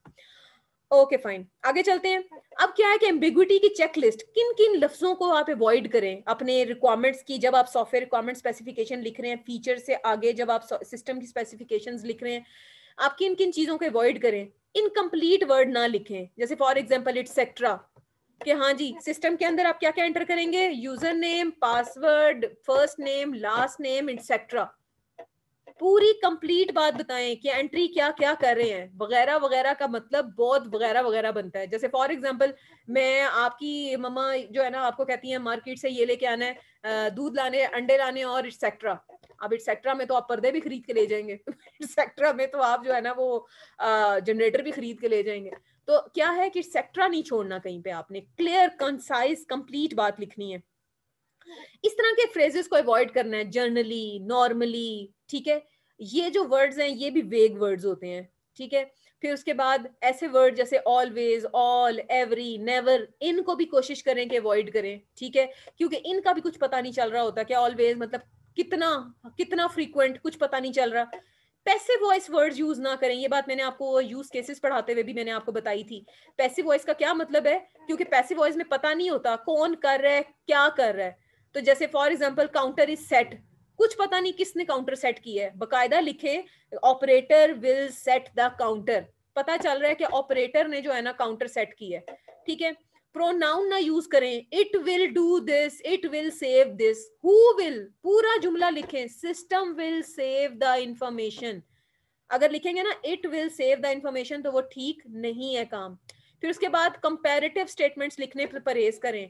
ओके फाइन आगे चलते हैं अब क्या है कि एम्बिगुटी की चेकलिस्ट किन किन लफ्जों को आप अवॉइड करें अपने रिक्वायरमेंट्स की जब आप सॉफ्टवेयर रिक्वायरमेंट स्पेसिफिकेशन लिख रहे हैं फीचर से आगे जब आप सिस्टम की स्पेसिफिकेशन लिख रहे हैं आप किन किन चीजों को अवॉइड करें इनकम्प्लीट वर्ड ना लिखें जैसे फॉर एग्जाम्पल इट्सेट्रा कि हाँ जी सिस्टम के अंदर आप क्या क्या एंटर करेंगे user name password first name last name etcetera पूरी कंप्लीट बात बताएं कि एंट्री क्या क्या कर रहे हैं वगैरह वगैरह का मतलब बहुत वगैरह वगैरह बनता है जैसे फॉर एग्जांपल मैं आपकी मम्मा जो है ना आपको कहती है मार्केट से ये लेके आना है दूध लाने अंडे लाने और एक्सेट्रा अब एक्सेट्रा में तो आप पर्दे भी खरीद के ले जाएंगे एक्सेट्रा में तो आप जो है ना वो जनरेटर भी खरीद के ले जाएंगे तो क्या है कि सेक्ट्रा नहीं छोड़ना कहीं पे आपने क्लियर कंसाइज कंप्लीट बात लिखनी है इस तरह के फ्रेजेस को अवॉइड करना है जर्नली नॉर्मली ठीक है ये जो वर्ड्स हैं ये भी वेग वर्ड्स होते हैं ठीक है फिर उसके बाद ऐसे वर्ड जैसे ऑलवेज ऑल एवरी नेवर इनको भी कोशिश करें कि अवॉइड करें ठीक है क्योंकि इनका भी कुछ पता नहीं चल रहा होता कि ऑलवेज मतलब कितना कितना फ्रीक्वेंट कुछ पता नहीं चल रहा पैसे वॉइस वर्ड यूज ना करें ये बात मैंने आपको यूज केसेस पढ़ाते हुए भी मैंने आपको बताई थी पैसिव वॉइस का क्या मतलब है क्योंकि पैसिव वॉइस में पता नहीं होता कौन कर रहा है क्या कर रहा है तो जैसे for example counter is set कुछ पता नहीं किसने काउंटर सेट किया है बकायदा लिखे operator will set the counter पता चल रहा है कि ऑपरेटर ने जो है ना काउंटर सेट किया है ठीक है प्रोनाउन ना यूज करें it will do this it will save this who will पूरा जुमला लिखें system will save the information अगर लिखेंगे ना it will save the information तो वो ठीक नहीं है काम फिर उसके बाद कंपेरेटिव स्टेटमेंट्स लिखने पर परहेज करें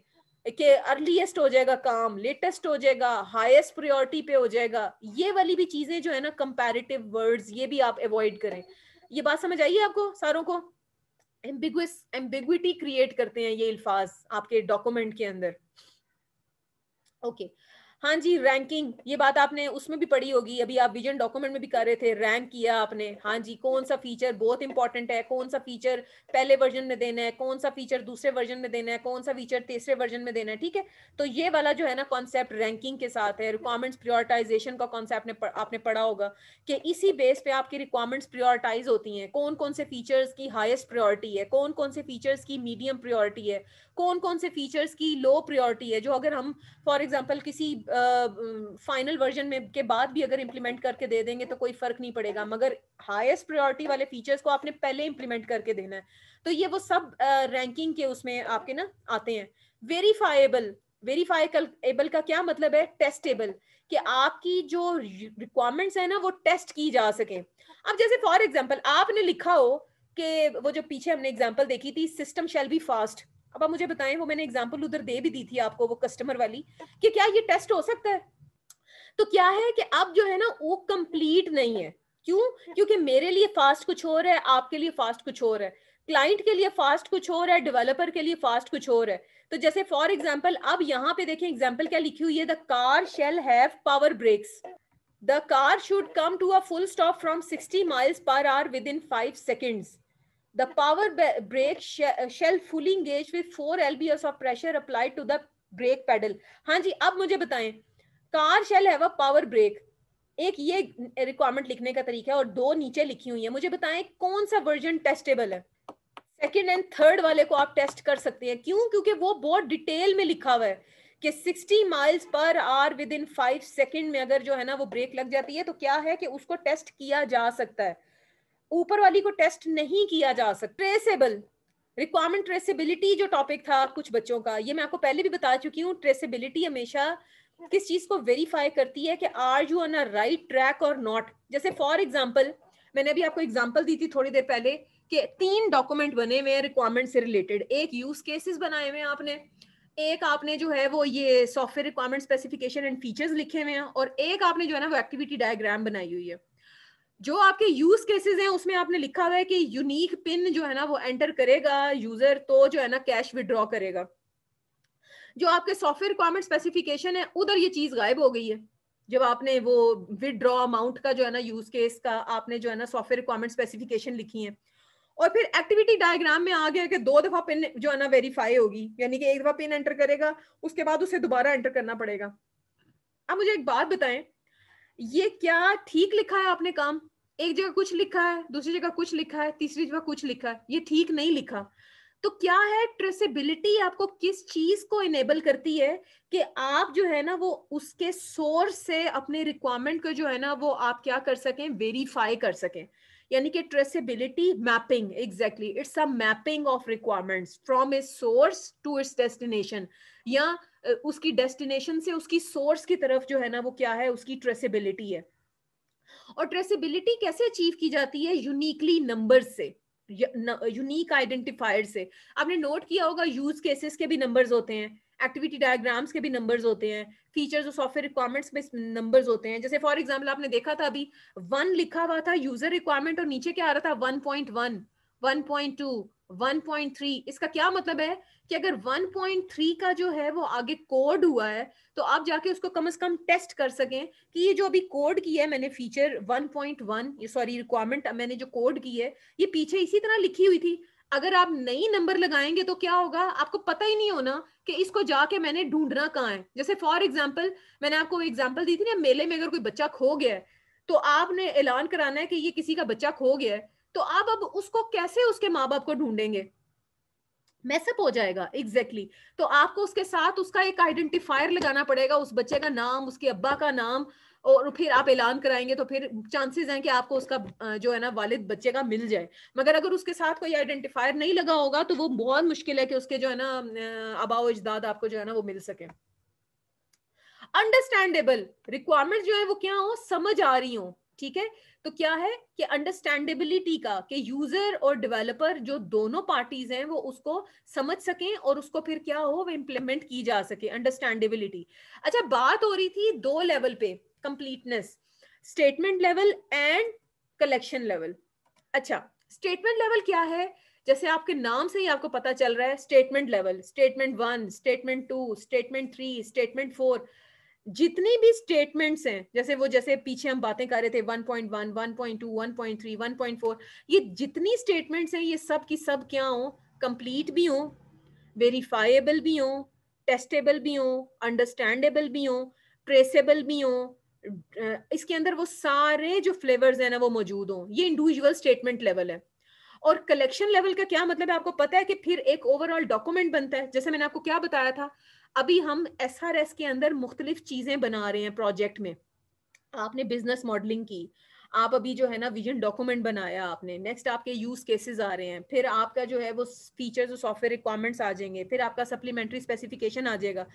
कि अर्लीस्ट हो जाएगा काम लेटेस्ट हो जाएगा हाईएस्ट प्रायोरिटी पे हो जाएगा ये वाली भी चीजें जो है ना कंपैरेटिव वर्ड्स ये भी आप अवॉइड करें ये बात समझ आई है आपको सारों को एम्बिगुस एम्बिगुटी क्रिएट करते हैं ये अल्फाज आपके डॉक्यूमेंट के अंदर ओके okay. हाँ जी रैंकिंग ये बात आपने उसमें भी पढ़ी होगी अभी आप विजन डॉक्यूमेंट में भी कर रहे थे रैंक किया आपने हाँ जी कौन सा फीचर बहुत इंपॉर्टेंट है कौन सा फीचर पहले वर्जन में देना है कौन सा फीचर दूसरे वर्जन में देना है कौन सा फीचर तीसरे वर्जन में देना है ठीक है तो ये वाला जो है ना कॉन्सेप्ट रैंकिंग के साथ है रिक्वायरमेंट्स प्रियोरिटाइजेशन का कॉन्सेप्ट आपने पढ़ा होगा कि इसी बेस पे आपकी रिक्वायरमेंट्स प्रियोरिटाइज होती हैं कौन कौन से फीचर्स की हाइस्ट प्रियोरिटी है कौन कौन से फीचर्स की मीडियम प्रियोरिटी है कौन कौन से फीचर्स की लो प्रियोरिटी है जो अगर हम फॉर एग्जाम्पल किसी फाइनल वर्जन में के बाद भी अगर इम्प्लीमेंट करके दे देंगे तो कोई फर्क नहीं पड़ेगा मगर हाईएस्ट प्रायोरिटी वाले फीचर्स को आपने पहले इम्प्लीमेंट करके देना है तो ये वो सब रैंकिंग uh, के उसमें आपके ना आते हैं वेरीफाइबल वेरीफाइबल का क्या मतलब है टेस्टेबल कि आपकी जो रिक्वायरमेंट्स है ना वो टेस्ट की जा सके अब जैसे फॉर एग्जाम्पल आपने लिखा हो कि वो जो पीछे हमने एग्जाम्पल देखी थी सिस्टम शेल बी फास्ट अब आप मुझे बताएं वो मैंने एग्जाम्पल उधर दे भी दी थी आपको वो कस्टमर वाली कि क्या ये टेस्ट हो सकता है तो क्या है कि अब जो है ना वो कंप्लीट नहीं है क्यों क्योंकि मेरे लिए फास्ट कुछ और है आपके लिए फास्ट कुछ और है क्लाइंट के लिए फास्ट कुछ और है डेवलपर के लिए फास्ट कुछ और है तो जैसे फॉर एग्जाम्पल अब यहाँ पे देखें एग्जाम्पल क्या लिखी हुई है the car shall have power brakes the car should come to a full stop from sixty miles per hour within five seconds The power brake sh uh, shall fully engage with 4 lbs of pressure applied to the brake pedal. हाँ जी अब मुझे बताएं car shall have a power brake. एक ये requirement लिखने का तरीका है और दो नीचे लिखी हुई है मुझे बताएं कौन सा वर्जन टेस्टेबल है सेकेंड एंड थर्ड वाले को आप टेस्ट कर सकते हैं क्यों क्योंकि वो बहुत डिटेल में लिखा हुआ है कि 60 miles per hour within five second में अगर जो है ना वो ब्रेक लग जाती है तो क्या है कि उसको टेस्ट किया जा सकता है ऊपर वाली को टेस्ट नहीं किया जा सकता ट्रेसेबल रिक्वायरमेंट ट्रेसेबिलिटी जो टॉपिक था कुछ बच्चों का ये मैं आपको पहले भी बता चुकी हूँ ट्रेसेबिलिटी हमेशा किस चीज को वेरीफाई करती है कि are you on a right track और नॉट जैसे फॉर एग्जाम्पल मैंने अभी आपको एग्जाम्पल दी थी थोड़ी देर पहले कि तीन डॉक्यूमेंट बने हुए हैं रिक्वायरमेंट से रिलेटेड एक यूज केसेस बनाए हुए हैं आपने एक आपने जो है वो ये software requirement specification and features लिखे हुए हैं और एक आपने जो है ना वो एक्टिविटी डायग्राम बनाई हुई है जो आपके यूज केसेस हैं उसमें आपने लिखा हुआ है कि यूनिक पिन जो है ना वो एंटर करेगा यूजर तो जो है ना कैश विड्रॉ करेगा जो आपके सॉफ्टवेयर रिक्वायरमेंट स्पेसिफिकेशन है उधर ये चीज गायब हो गई है जब आपने वो विदड्रॉ अमाउंट का जो है ना यूज केस का आपने जो है ना सॉफ्टवेयर रिक्वायरमेंट स्पेसिफिकेशन लिखी है और फिर एक्टिविटी डायग्राम में आ गया कि दो दफा पिन जो है ना वेरीफाई होगी यानी कि एक दफा पिन एंटर करेगा उसके बाद उसे दोबारा एंटर करना पड़ेगा अब मुझे एक बात बताएं ये क्या ठीक लिखा है आपने काम एक जगह कुछ लिखा है दूसरी जगह कुछ लिखा है तीसरी जगह कुछ लिखा है ये ठीक नहीं लिखा तो क्या है ट्रेसेबिलिटी आपको किस चीज को इनेबल करती है कि आप जो है ना वो उसके सोर्स से अपने रिक्वायरमेंट को जो है ना वो आप क्या कर सकें वेरीफाई कर सकें यानी कि traceability mapping exactly it's a mapping of requirements from a source to its destination या उसकी डेस्टिनेशन से उसकी सोर्स की तरफ जो है ना वो क्या है उसकी ट्रेसिबिलिटी है और ट्रेसिबिलिटी कैसे अचीव की जाती है यूनिकली नंबर से यूनिक आइडेंटिफायर से आपने नोट किया होगा यूज केसेस के भी नंबर्स होते हैं एक्टिविटी डायग्राम्स के भी नंबर्स होते हैं फीचर्स और सॉफ्टवेयर रिक्वायरमेंट्स में नंबर्स होते हैं जैसे फॉर एग्जांपल आपने देखा था अभी वन लिखा हुआ था यूजर रिक्वायरमेंट और नीचे क्या आ रहा था वन पॉइंट वन 1.2 1.3 इसका क्या मतलब है कि अगर 1.3 का जो है वो आगे कोड हुआ है तो आप जाके उसको कम से कम टेस्ट कर सकें कि ये जो अभी कोड की है मैंने फीचर 1.1 सॉरी रिक्वायरमेंट मैंने जो कोड की है ये पीछे इसी तरह लिखी हुई थी अगर आप नई नंबर लगाएंगे तो क्या होगा आपको पता ही नहीं होना कि इसको जाके मैंने ढूंढना कहाँ है जैसे फॉर एग्जाम्पल मैंने आपको एग्जाम्पल दी थी ना मेले में अगर कोई बच्चा खो गया है तो आपने ऐलान कराना है कि ये किसी का बच्चा खो गया है तो आप अब उसको कैसे उसके माँ बाप को ढूंढेंगे मैसअप हो जाएगा एग्जैक्टली exactly. तो आपको उसके साथ उसका एक आइडेंटिफायर लगाना पड़ेगा उस बच्चे का नाम उसके अब्बा का नाम और फिर आप ऐलान कराएंगे तो फिर चांसेस हैं कि आपको उसका जो है ना वालिद बच्चे का मिल जाए मगर अगर उसके साथ कोई आइडेंटिफायर नहीं लगा होगा तो वो बहुत मुश्किल है कि उसके जो है ना आबाओ इजदाद आपको जो है ना वो मिल सके अंडरस्टैंडेबल रिक्वायरमेंट जो है वो क्या हो समझ आ रही हो ठीक है तो क्या है कि अंडरस्टैंडेबिलिटी का कि यूजर और डेवलपर जो दोनों पार्टीज हैं वो उसको समझ सकें और उसको फिर क्या हो वो इम्प्लीमेंट की जा सके अंडरस्टैंडेबिलिटी अच्छा बात हो रही थी दो लेवल पे completeness statement level and collection level अच्छा स्टेटमेंट लेवल क्या है जैसे आपके नाम से ही आपको पता चल रहा है statement level statement one statement two statement three statement four जितनी भी स्टेटमेंट्स हैं जैसे वो जैसे पीछे हम बातें कर रहे थे 1.1, 1.2, 1.3, 1.4 ये जितनी स्टेटमेंट्स हैं ये सब की सब क्या हो कंप्लीट भी हो वेरीफाइबल भी हो टेस्टेबल भी हो अंडरस्टैंडेबल भी हो ट्रेसेबल भी हो इसके अंदर वो सारे जो फ्लेवर्स हैं ना वो मौजूद हों ये इंडिविजुअल स्टेटमेंट लेवल है और कलेक्शन लेवल का क्या मतलब है आपको पता है कि फिर एक ओवरऑल डॉक्यूमेंट बनता है जैसे मैंने आपको क्या बताया था अभी हम एस आर एस के अंदर मुख्तलिफ चीजें बना रहे हैं प्रोजेक्ट में आपने बिजनेस मॉडलिंग की आप अभी जो है ना विजन डॉक्यूमेंट बनाया आपने नेक्स्ट आपके यूज केसेस आ रहे हैं फिर आपका जो है वो फीचर्स और सॉफ्टवेयर रिक्वायरमेंट्स आ जाएंगे फिर आपका सप्लीमेंट्री स्पेसिफिकेशन आ जाएगा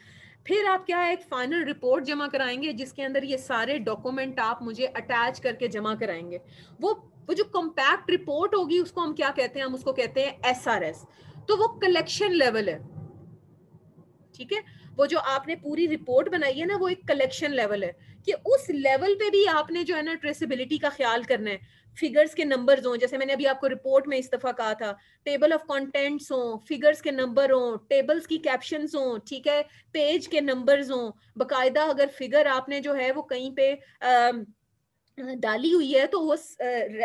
फिर आप क्या है एक फाइनल रिपोर्ट जमा कराएंगे जिसके अंदर ये सारे डॉक्यूमेंट आप मुझे अटैच करके जमा कराएंगे वो वो जो कॉम्पैक्ट रिपोर्ट होगी उसको हम क्या कहते हैं हम उसको कहते हैं एस तो वो कलेक्शन लेवल है ठीक है वो जो आपने पूरी रिपोर्ट बनाई है ना वो एक कलेक्शन लेवल है कि उस लेवल पे भी आपने जो है ना ट्रेसिबिलिटी का ख्याल करना है फिगर्स के नंबर्स हों जैसे मैंने अभी आपको रिपोर्ट में इस दफा कहा था टेबल ऑफ कंटेंट्स हों फिगर्स के नंबर हों टेबल्स की कैप्शन हों ठीक है पेज के नंबर्स हों बाकायदा अगर फिगर आपने जो है वो कहीं पे आ, डाली हुई है तो उस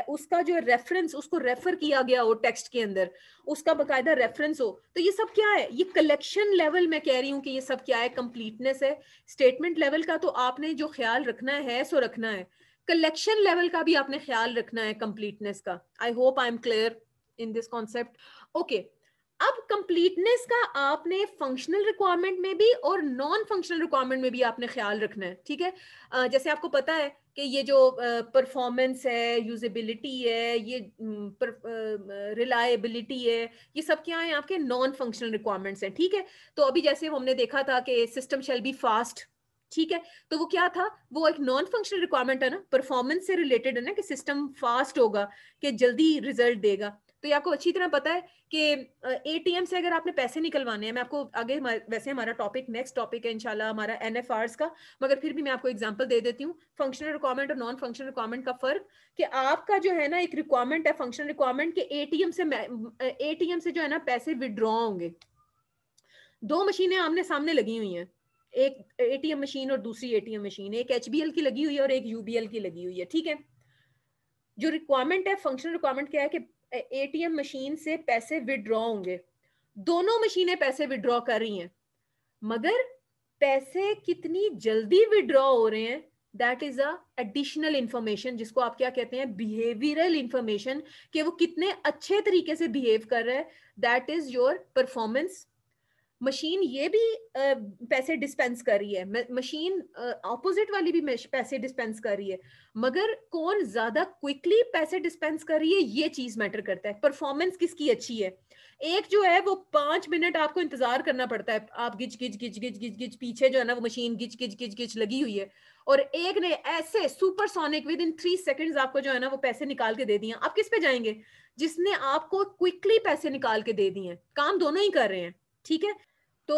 उसका जो रेफरेंस उसको रेफर किया गया हो टेक्स्ट के अंदर उसका बकायदा रेफरेंस हो तो ये सब क्या है ये कलेक्शन लेवल मैं कह रही हूँ कि ये सब क्या है कंप्लीटनेस है स्टेटमेंट लेवल का तो आपने जो ख्याल रखना है सो रखना है कलेक्शन लेवल का भी आपने ख्याल रखना है कंप्लीटनेस का I hope I am clear in this concept okay अब कंप्लीटनेस का आपने फंक्शनल रिक्वायरमेंट में भी और नॉन फंक्शनल रिक्वायरमेंट में भी आपने ख्याल रखना है ठीक है जैसे आपको पता है कि ये जो परफॉर्मेंस है यूजेबिलिटी है ये रिलायबिलिटी है ये सब क्या है आपके नॉन फंक्शनल रिक्वायरमेंट्स हैं ठीक है तो अभी जैसे हमने देखा था कि सिस्टम शेल बी फास्ट ठीक है तो वो क्या था वो एक नॉन फंक्शनल रिक्वायरमेंट है ना परफॉर्मेंस से रिलेटेड है ना कि सिस्टम फास्ट होगा कि जल्दी रिजल्ट देगा तो ये आपको अच्छी तरह पता है कि एटीएम से अगर आपने पैसे निकलवाने हैं मैं आपको आगे वैसे हमारा टॉपिक नेक्स्ट टॉपिक है इंशाल्लाह हमारा एन का मगर फिर भी मैं आपको एग्जाम्पल दे देती हूँ फंक्शनल रिक्वायरमेंट और नॉन फंक्शनल रिक्वायरमेंट का फर्क कि आपका जो है ना एक रिक्वायरमेंट है फंक्शनल रिक्वायरमेंट के एटीएम से एटीएम से जो है ना पैसे विड्रॉ होंगे दो मशीनें आमने सामने लगी हुई हैं एक एटीएम मशीन और दूसरी एटीएम मशीन एक एचबीएल की लगी हुई है और एक यूबीएल की लगी हुई है ठीक है जो रिक्वायरमेंट है फंक्शनल रिक्वायरमेंट क्या है कि एटीएम मशीन से पैसे विड्रॉ होंगे दोनों मशीनें पैसे विड्रॉ कर रही हैं मगर पैसे कितनी जल्दी विड्रॉ हो रहे हैं दैट इज अडिशनल इंफॉर्मेशन जिसको आप क्या कहते हैं बिहेवियरल इंफॉर्मेशन कि वो कितने अच्छे तरीके से बिहेव कर रहे हैं that is your performance machine ये भी पैसे डिस्पेंस कर रही है मशीन ऑपोजिट वाली भी पैसे डिस्पेंस कर रही है मगर कौन ज्यादा क्विकली पैसे डिस्पेंस कर रही है ये चीज मैटर करता है परफॉर्मेंस किसकी अच्छी है एक जो है वो पांच मिनट आपको इंतजार करना पड़ता है आप गिच गिच गिच गिच गिच गिच पीछे जो है ना वो मशीन गिच गिच गिच गिच लगी हुई है और एक ने ऐसे supersonic within three second आपको जो है ना वो पैसे निकाल के दे दिए आप किस पे जाएंगे जिसने आपको क्विकली पैसे निकाल के दे दिए काम दोनों ही कर रहे हैं ठीक है तो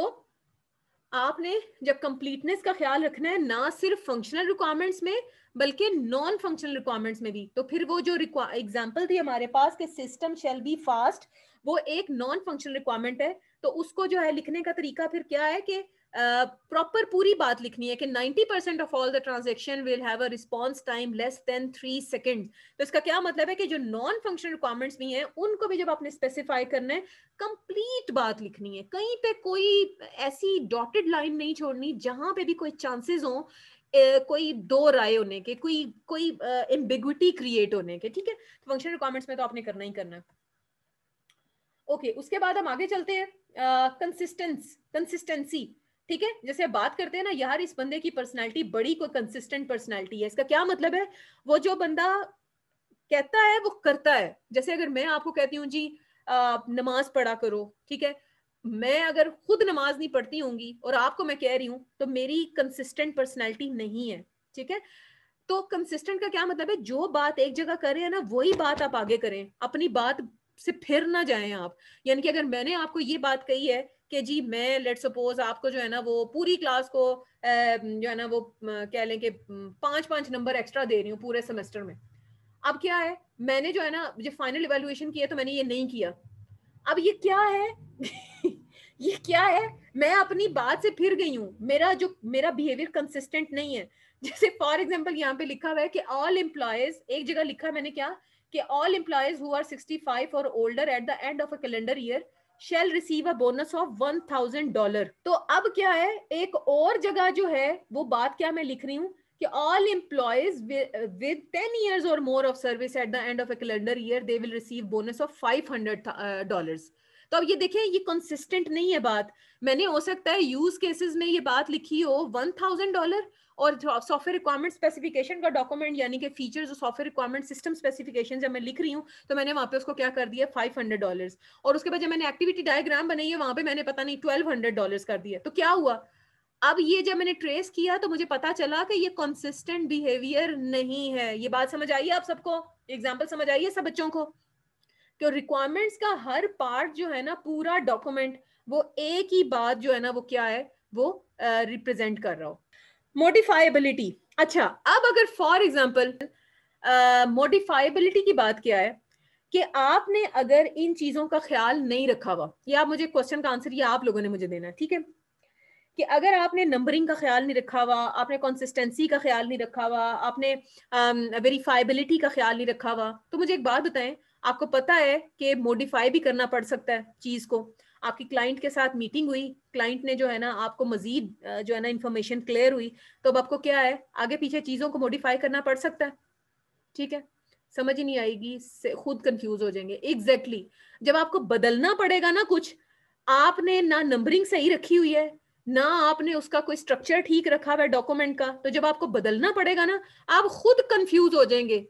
आपने जब कंप्लीटनेस का ख्याल रखना है ना सिर्फ फंक्शनल रिक्वायरमेंट्स में बल्कि नॉन फंक्शनल रिक्वायरमेंट्स में भी तो फिर वो जो एग्जाम्पल थी हमारे पास कि सिस्टम शेल बी फास्ट वो एक नॉन फंक्शनल रिक्वायरमेंट है तो उसको जो है लिखने का तरीका फिर क्या है कि प्रॉपर uh, पूरी बात लिखनी है कि 90 percent of all the transaction will have a response time less than three second तो इसका क्या मतलब है कि जो नॉन फंक्शनल रिक्वायरमेंट्स भी हैं उनको भी जब आपने स्पेसिफाई करना है कंप्लीट बात लिखनी है कहीं पे कोई ऐसी डॉटेड लाइन नहीं छोड़नी जहां पे भी कोई चांसेस हो ए, कोई दो राय होने के कोई कोई एम्बिग्विटी क्रिएट होने के ठीक है तो फंक्शनल रिक्वायरमेंट्स में तो आपने करना ही करना है ओके okay, उसके बाद हम आगे चलते हैं कंसिस्टेंस कंसिस्टेंसी ठीक है जैसे बात करते हैं ना यार इस बंदे की पर्सनैलिटी बड़ी कोई कंसिस्टेंट पर्सनैलिटी है इसका क्या मतलब है वो जो बंदा कहता है वो करता है जैसे अगर मैं आपको कहती हूँ जी आप नमाज पढ़ा करो ठीक है मैं अगर खुद नमाज नहीं पढ़ती होंगी और आपको मैं कह रही हूं तो मेरी कंसिस्टेंट पर्सनैलिटी नहीं है ठीक है तो कंसिस्टेंट का क्या मतलब है जो बात एक जगह करें है ना वही बात आप आगे करें अपनी बात से फिर ना जाए आप यानी कि अगर मैंने आपको ये बात कही है कि जी मैं लेट सपोज आपको जो है ना वो पूरी क्लास को जो है ना वो कह लें कि पांच पांच नंबर एक्स्ट्रा दे रही हूँ पूरे सेमेस्टर में अब क्या है मैंने जो है ना जब फाइनल इवेल्युएशन किया तो मैंने ये नहीं किया अब ये क्या है ये क्या है मैं अपनी बात से फिर गई हूँ मेरा जो मेरा बिहेवियर कंसिस्टेंट नहीं है जैसे फॉर एग्जाम्पल यहाँ पे लिखा हुआ है कि ऑल एम्प्लॉयज एक जगह लिखा मैंने क्या कि all employees who are five or older at the end of a calendar year shall receive a bonus of one thousand dollar तो अब क्या है एक और जगह जो है वो बात क्या मैं लिख रही हूँ कि all employees with ten years or more of service at the end of a calendar year they will receive bonus of five hundred dollar तो अब ये देखें ये कंसिस्टेंट नहीं है बात मैंने हो सकता है यूज केसेस में ये बात लिखी हो वन थाउजेंड डॉलर और सॉफ्टवेयर रिक्वायरमेंट स्पेसिफिकेशन का डॉक्यूमेंट यानी कि फीचर जो सॉफ्टवेयर रिक्वायरमेंट सिस्टम स्पेसिफिकेशन जब मैं लिख रही हूँ तो मैंने वहाँ पे उसको क्या कर दिया फाइव हंड्रेड डॉलर और उसके बाद जब मैंने एक्टिविटी डायग्राम बनाई है वहाँ पे मैंने पता नहीं ट्वेल्व हंड्रेड डॉलर कर दिया तो क्या हुआ अब ये जब मैंने ट्रेस किया तो मुझे पता चला कि ये कंसिस्टेंट बिहेवियर नहीं है ये बात समझ आई है आप सबको एग्जाम्पल समझ आई है सब बच्चों को क्यों तो रिक्वायरमेंट्स का हर पार्ट जो है ना पूरा डॉक्यूमेंट वो एक ही बात जो है ना वो क्या है वो रिप्रेजेंट uh, कर रहा हो मोडिफाइबिलिटी अच्छा अब अगर फॉर एग्जाम्पल मोडिफाइबिलिटी की बात क्या है कि आपने अगर इन चीजों का ख्याल नहीं रखा हुआ ये आप मुझे क्वेश्चन का आंसर ये आप लोगों ने मुझे देना है ठीक है कि अगर आपने नंबरिंग का ख्याल नहीं रखा हुआ आपने कंसिस्टेंसी का ख्याल नहीं रखा हुआ आपने वेरीफाइबिलिटी का ख्याल नहीं रखा हुआ तो मुझे एक बात बताएं आपको पता है कि मोडिफाई भी करना पड़ सकता है चीज को आपकी क्लाइंट के साथ मीटिंग हुई क्लाइंट ने जो है ना आपको मजीद जो है ना इन्फॉर्मेशन क्लियर हुई तो अब आपको क्या है आगे पीछे चीज़ों को मॉडिफाई करना पड़ सकता है ठीक है समझ ही नहीं आएगी खुद कंफ्यूज हो जाएंगे एग्जैक्टली exactly. जब आपको बदलना पड़ेगा ना कुछ आपने ना नंबरिंग सही रखी हुई है ना आपने उसका कोई स्ट्रक्चर ठीक रखा हुआ डॉक्यूमेंट का तो जब आपको बदलना पड़ेगा ना आप खुद कंफ्यूज हो जाएंगे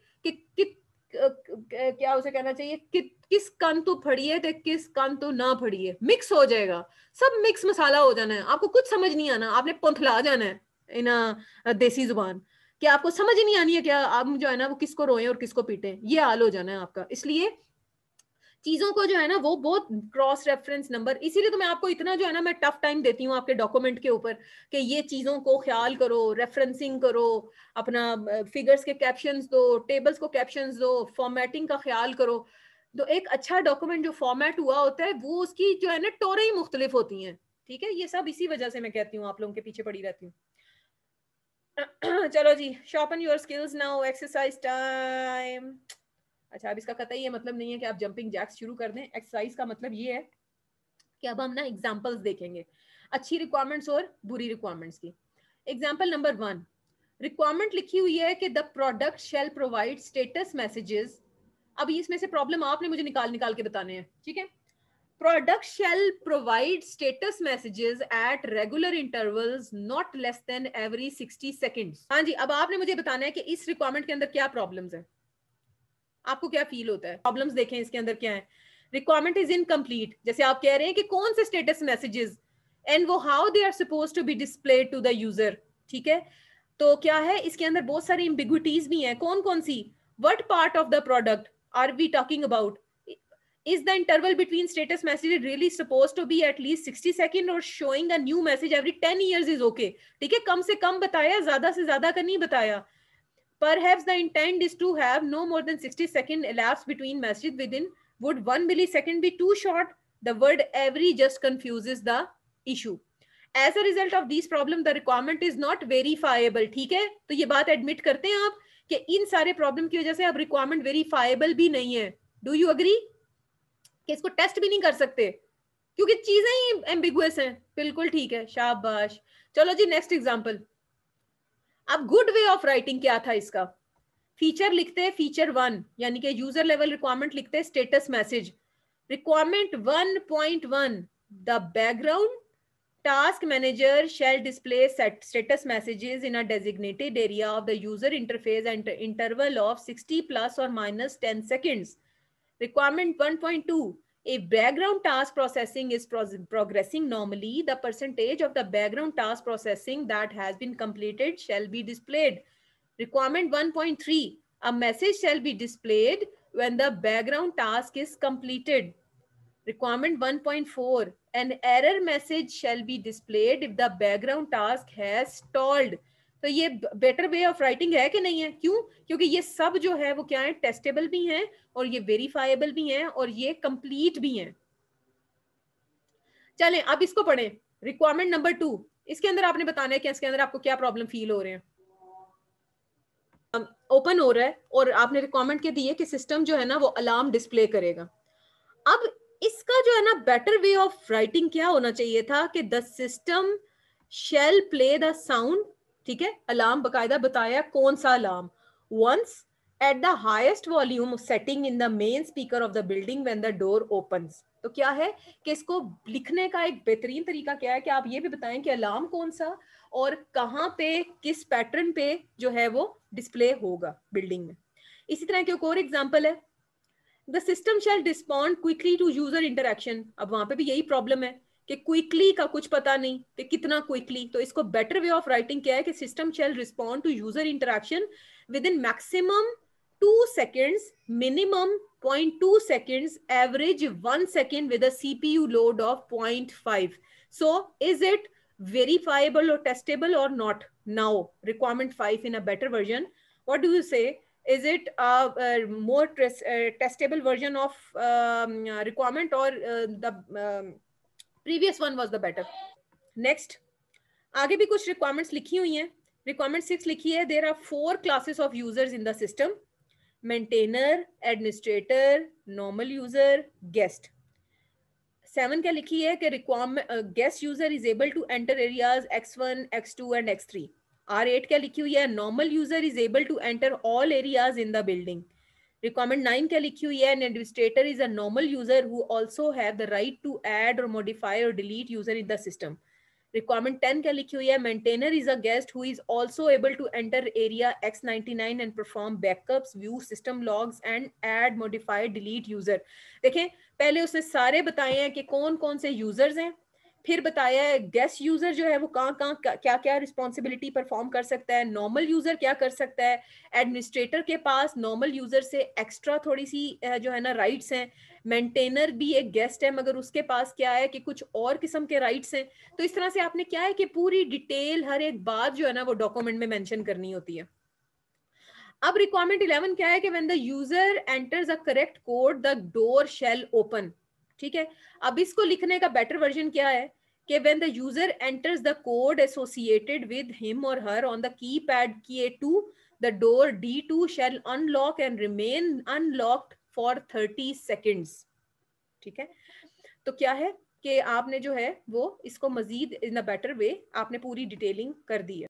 क्या उसे कहना चाहिए कि, किस कान तो फड़िए ते किस कान तो ना फड़िए मिक्स हो जाएगा सब मिक्स मसाला हो जाना है आपको कुछ समझ नहीं आना आपने पंथला जाना है इन देसी जुबान कि आपको समझ नहीं आनी है क्या आप जो है ना वो किसको रोए और किसको पीटे ये हाल हो जाना है आपका इसलिए चीजों को जो है ना वो बहुत क्रॉस रेफरेंस नंबर इसीलिए तो मैं आपको इतना जो है ना मैं टफ टाइम देती हूँ आपके डॉक्यूमेंट के ऊपर कि ये चीजों को ख्याल करो रेफरेंसिंग करो अपना फिगर्स के कैप्शंस दो टेबल्स को कैप्शंस दो फॉर्मेटिंग का ख्याल करो तो एक अच्छा डॉक्यूमेंट जो फॉर्मेट हुआ होता है वो उसकी जो है ना टोरे ही मुख्तलिफ होती हैं ठीक है ये सब इसी वजह से मैं कहती हूँ आप लोगों के पीछे पड़ी रहती हूँ चलो जी sharpen your skills now exercise time अच्छा अब इसका कतई ये मतलब नहीं है कि आप जंपिंग जैक्स शुरू कर दें एक्सरसाइज का मतलब ये है कि अब हम ना एग्जाम्पल्स देखेंगे अच्छी रिक्वायरमेंट्स और बुरी रिक्वायरमेंट्स की एग्जाम्पल नंबर वन रिक्वायरमेंट लिखी हुई है कि the product shall provide status messages अब इसमें से प्रॉब्लम आपने मुझे निकाल निकाल के बताने हैं ठीक है product shall provide status messages at regular intervals not less than every sixty second हाँ जी अब आपने मुझे बताना है कि इस रिक्वायरमेंट के अंदर क्या प्रॉब्लम है आपको क्या फील होता है प्रॉब्लम्स देखें इसके अंदर क्या है रिक्वायरमेंट इज इनकम्प्लीट जैसे आप कह रहे हैं कि कौन से स्टेटस मैसेजेस एंड वो how they are suppose to be display to the user ठीक है तो क्या है इसके अंदर बहुत सारी इम्बिगुटीज भी हैं कौन कौन सी what part of the product are we talking about is the interval between status message really supposed to be at least 60 second or showing new message every ten year is okay ठीक है कम से कम बताया ज्यादा से ज्यादा का नहीं बताया Perhaps the intent is to have no more than 60 second elapsed between messages within. Would one millisecond be too short? The word every just confuses the issue. As a result of this problem the requirement is not verifiable ठीक है तो ये बात admit करते हैं आप कि इन सारे प्रॉब्लम की वजह से अब रिक्वायरमेंट वेरीफाइबल भी नहीं है डू यू अग्री कि इसको टेस्ट भी नहीं कर सकते क्योंकि चीजें ही एम्बिगुअस हैं बिल्कुल ठीक है शाबाश चलो जी नेक्स्ट एग्जाम्पल अब गुड वे ऑफ राइटिंग क्या था इसका फीचर लिखते हैं फीचर वन यानी कि यूजर लेवल रिक्वायरमेंट लिखते हैं status message requirement one point one the background task manager shall display status messages in a designated area of the user interface and interval of sixty plus or minus ten seconds requirement one point two if background task processing is pro progressing normally, the percentage of the background task processing that has been completed shall be displayed. Requirement 1.3, a message shall be displayed when the background task is completed. Requirement 1.4, an error message shall be displayed if the background task has stalled तो ये better way of writing है कि नहीं है क्यों क्योंकि ये सब जो है वो क्या है टेस्टेबल भी हैं और ये वेरीफाइबल भी हैं और ये कंप्लीट भी हैं चलें अब इसको पढ़े रिक्वायरमेंट नंबर टू इसके अंदर आपने बताना है कि इसके अंदर आपको क्या प्रॉब्लम फील हो रहे हैं ओपन हो रहा है और आपने रिक्वायरमेंट के दिए कि सिस्टम जो है ना वो अलार्म डिस्प्ले करेगा अब इसका जो है ना बेटर वे ऑफ राइटिंग क्या होना चाहिए था कि the system shall play the sound ठीक है अलार्म बकायदा बताया कौन सा alarm once at the highest volume setting in the main speaker of the building when the door open तो क्या है कि इसको लिखने का एक बेहतरीन तरीका क्या है कि आप ये भी बताएं कि अलार्म कौन सा और कहाँ पे किस पैटर्न पे जो है वो डिस्प्ले होगा बिल्डिंग में इसी तरह की एक और एग्जाम्पल है the system shall respond quickly to user interaction अब वहां पे भी यही प्रॉब्लम है कि क्विकली का कुछ पता नहीं कि कितना क्विकली तो इसको बेटर वे ऑफ राइटिंग क्या है कि system shall respond to user interaction within maximum two seconds minimum point two seconds average one second with CPU load of point five so is it verifiable or testable or not now requirement five in a better version what do you say is it a uh, uh, more uh, testable version of um, uh, requirement or uh, the um, previous one was the better next आगे भी कुछ requirements लिखी हुई हैं requirement six लिखी है there are four classes of users in the system maintainer administrator normal user guest seven क्या लिखी है कि requirement guest user is able to enter areas X one X two and X three are eight क्या लिखी हुई है normal user is able to enter all areas in the building requirement nine क्या लिखी हुई है an administrator is a normal user who also have the right to add or modify or delete user in the system requirement ten क्या लिखी हुई है maintainer is a guest who is also able to enter area X ninety and perform backups view system logs and add modify delete user देखें पहले उसने सारे बताए हैं कि कौन कौन से यूजर्स हैं फिर बताया है गेस्ट यूजर जो है वो कहाँ कहाँ क्या क्या रिस्पॉन्सिबिलिटी परफॉर्म कर सकता है नॉर्मल यूजर क्या कर सकता है एडमिनिस्ट्रेटर के पास नॉर्मल यूजर से एक्स्ट्रा थोड़ी सी जो है ना राइट्स हैं मेंटेनर भी एक गेस्ट है मगर उसके पास क्या है कि कुछ और किस्म के राइट्स हैं तो इस तरह से आपने क्या है कि पूरी डिटेल हर एक बात जो है ना वो डॉक्यूमेंट में मैंशन करनी होती है अब रिक्वायरमेंट इलेवन क्या है कि when the user enters a correct code the door shall open ठीक है अब इसको लिखने का बेटर वर्जन क्या है कि when the user enters the code associated with him or her on the keypad key to the door D two shall unlock and remain unlocked for thirty seconds ठीक है तो क्या है कि आपने जो है वो इसको मजीद इन अ बेटर वे आपने पूरी डिटेलिंग कर दी है